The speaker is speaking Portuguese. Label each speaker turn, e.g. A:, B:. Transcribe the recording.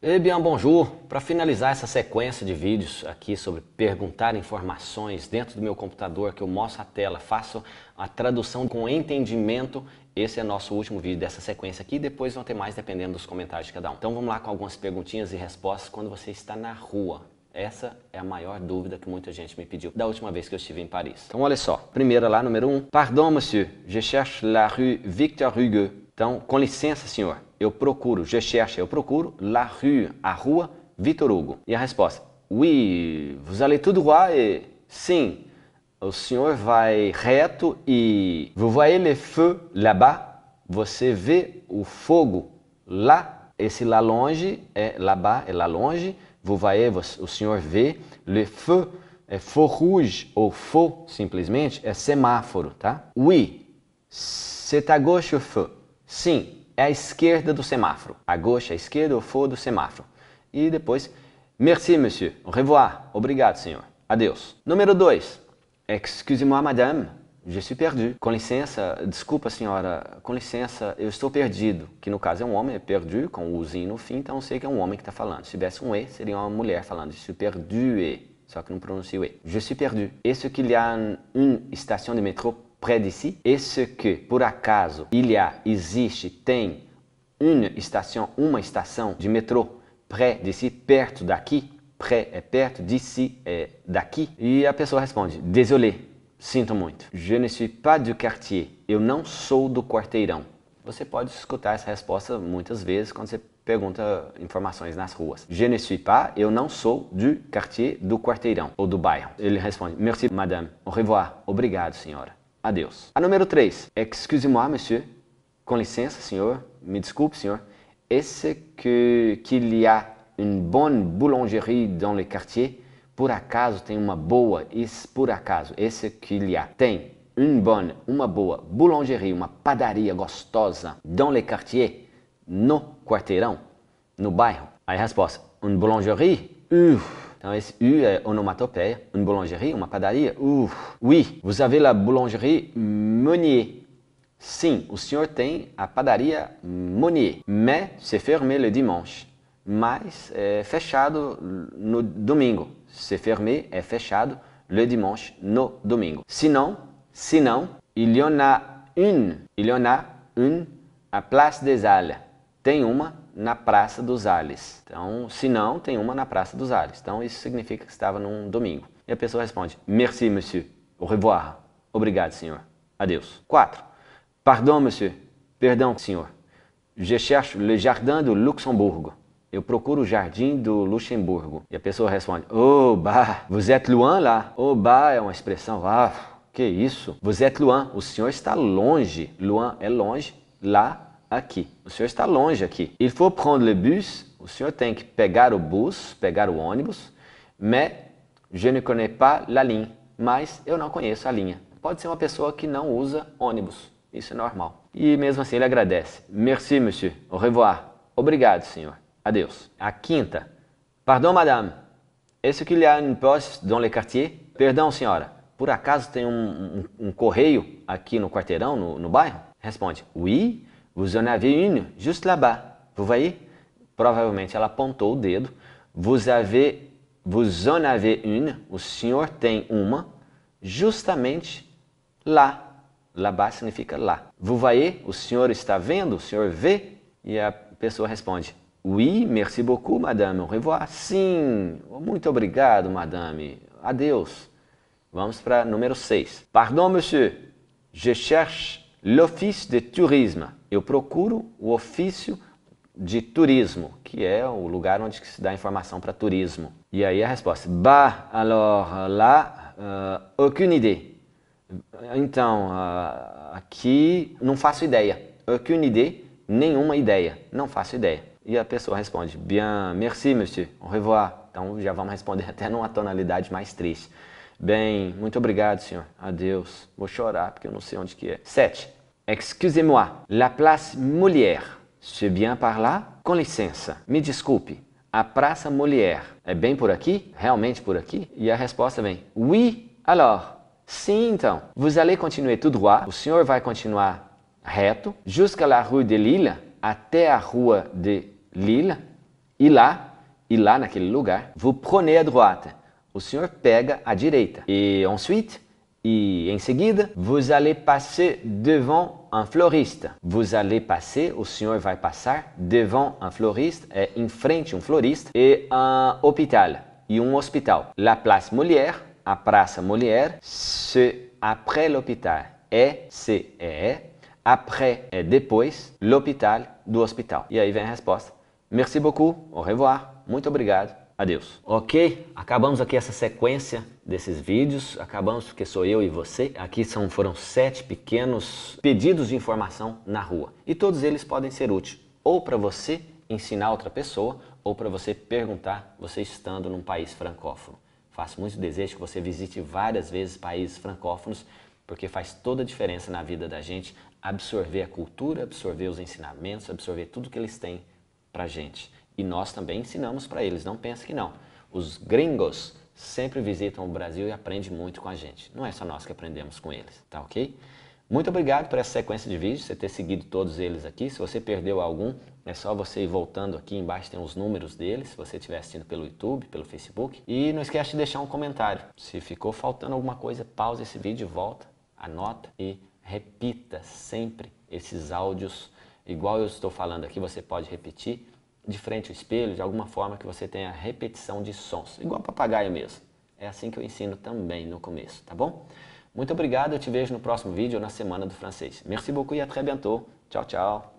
A: E bien bonjour! Para finalizar essa sequência de vídeos aqui sobre perguntar informações dentro do meu computador, que eu mostro a tela, faço a tradução com entendimento, esse é nosso último vídeo dessa sequência aqui, depois vão ter mais dependendo dos comentários de cada um. Então vamos lá com algumas perguntinhas e respostas quando você está na rua. Essa é a maior dúvida que muita gente me pediu da última vez que eu estive em Paris. Então olha só, primeira lá, número 1. Um. Pardon, monsieur, je cherche la rue Victor Hugo. Então, com licença, senhor, eu procuro, je cherche, eu procuro, la rue, a rua, Vitor Hugo. E a resposta, oui, vous allez tout droit et sim, o senhor vai reto e vous voyez le feu là-bas, você vê o fogo lá, esse lá longe é là-bas, é lá longe, vous voyez, o senhor vê, le feu é feu rouge ou feu simplesmente é semáforo, tá? Oui, c'est à gauche au feu. Sim, é à esquerda do semáforo. A gauche, à é esquerda, o fond do semáforo. E depois, merci, monsieur. Au revoir. Obrigado, senhor. Adeus. Número 2. Excusez-moi, madame. Je suis perdu. Com licença, desculpa, senhora. Com licença, eu estou perdido. Que no caso é um homem, é perdu, com o zinho no fim, então eu sei que é um homem que está falando. Se tivesse um E, seria uma mulher falando. Je suis perdu, só que não pronuncio E. Je suis perdu. Est-ce qu'il y a une station de métro près d'ici? Est-ce que, por acaso, il y a, existe, tem une estação, uma estação de metrô près d'ici, perto daqui? Près é perto, d'ici é daqui. E a pessoa responde, désolé, sinto muito. Je ne suis pas du quartier, eu não sou do quarteirão. Você pode escutar essa resposta muitas vezes quando você pergunta informações nas ruas. Je ne suis pas, eu não sou du quartier, do quarteirão ou do bairro. Ele responde, merci madame, au revoir, obrigado senhora adeus. A número 3, excuse moi monsieur, com licença, senhor, me desculpe, senhor, Esse que qu'il y a une bonne boulangerie dans le quartier? Por acaso tem uma boa, isso por acaso, Esse que qu'il y a? Tem une bonne, uma boa boulangerie, uma padaria gostosa dans le quartier, no quarteirão, no bairro. Aí a resposta, une boulangerie? Uff. Donc eu est onomatopée, une boulangerie. une padaria oui, vous avez la boulangerie Meunier. Sim, o senhor tem a padaria Meunier, mais c'est fermé le dimanche. Mas é euh, fechado no domingo. C'est fermé, é fechado le dimanche, no domingo. Sinon, sinon, il y en a une, il y en a une à Place des Halles. Tem uma na Praça dos Ales. Então, se não, tem uma na Praça dos Ales. Então, isso significa que estava num domingo. E a pessoa responde: Merci, monsieur. Au revoir. Obrigado, senhor. Adeus. 4. Pardon, monsieur. Perdão, senhor. Je cherche le jardin du Luxembourg. Eu procuro o jardim do Luxemburgo. E a pessoa responde: Oh, bah, vous êtes loin lá. Oh, bah é uma expressão. Ah, que isso? Vous êtes loin. O senhor está longe. Loin é longe. Lá aqui. O senhor está longe aqui. Il faut prendre le bus. O senhor tem que pegar o bus, pegar o ônibus. Mais je ne connais pas la ligne. Mas eu não conheço a linha. Pode ser uma pessoa que não usa ônibus. Isso é normal. E mesmo assim ele agradece. Merci, monsieur. Au revoir. Obrigado, senhor. Adeus. A quinta. Pardon, madame. Est-ce qu'il y a une poste dans le quartier? Perdão, senhora. Por acaso tem um, um, um correio aqui no quarteirão, no, no bairro? Responde. Oui, Vous en avez une juste là-bas. Vous voyez? Provavelmente ela apontou o dedo. Vous avez, vous en avez une. O senhor tem uma. Justamente lá. Lá-bas significa lá. Vous voyez? O senhor está vendo? O senhor vê? E a pessoa responde: Oui, merci beaucoup, madame. Au revoir. Sim, muito obrigado, madame. Adeus. Vamos para número 6. Pardon, monsieur. Je cherche l'office de tourisme. Eu procuro o ofício de turismo, que é o lugar onde se dá informação para turismo. E aí a resposta, é, bah, alors là, uh, aucune idée. Então, uh, aqui não faço ideia. Aucune idée, nenhuma ideia, não faço ideia. E a pessoa responde, bien, merci monsieur, au revoir. Então já vamos responder até numa tonalidade mais triste. Bem, muito obrigado, senhor. Adeus. Vou chorar porque eu não sei onde que é. 7. Excusez-moi. La place Molière. C'est bien par là? Com licença. Me desculpe. A Praça Molière. É bem por aqui? Realmente por aqui? E a resposta vem: Oui, alors. Sim, então. Vous allez continuer tout droit. O senhor vai continuar reto jusqu'à la rue de Lille, até a rua de Lille. E lá, e lá naquele lugar, vous prenez à droite. o senhor pega à direita. Et ensuite, et en seguida, vous allez passer devant un floriste. Vous allez passer, o senhor va passer devant un floriste, en face frente um floriste, et un hôpital, et un um hospital. La place Molière, a praça Molière, c'est après l'hôpital. et' c'est, après, et depois, l'hôpital du hôpital et aí vem a resposta. Merci beaucoup, au revoir, muito obrigado. Adeus. Ok, acabamos aqui essa sequência desses vídeos. Acabamos porque sou eu e você. Aqui são, foram sete pequenos pedidos de informação na rua. E todos eles podem ser úteis ou para você ensinar outra pessoa ou para você perguntar você estando num país francófono. Faço muito desejo que você visite várias vezes países francófonos porque faz toda a diferença na vida da gente absorver a cultura, absorver os ensinamentos, absorver tudo que eles têm para gente. E nós também ensinamos para eles, não pense que não. Os gringos sempre visitam o Brasil e aprendem muito com a gente. Não é só nós que aprendemos com eles, tá ok? Muito obrigado por essa sequência de vídeos, você ter seguido todos eles aqui. Se você perdeu algum, é só você ir voltando aqui embaixo, tem os números deles, se você estiver assistindo pelo YouTube, pelo Facebook. E não esquece de deixar um comentário. Se ficou faltando alguma coisa, pausa esse vídeo, volta, anota e repita sempre esses áudios. Igual eu estou falando aqui, você pode repetir de frente ao espelho, de alguma forma que você tenha repetição de sons, igual papagaio mesmo. É assim que eu ensino também no começo, tá bom? Muito obrigado, eu te vejo no próximo vídeo na semana do francês. Merci beaucoup e à très bientôt. Tchau, tchau.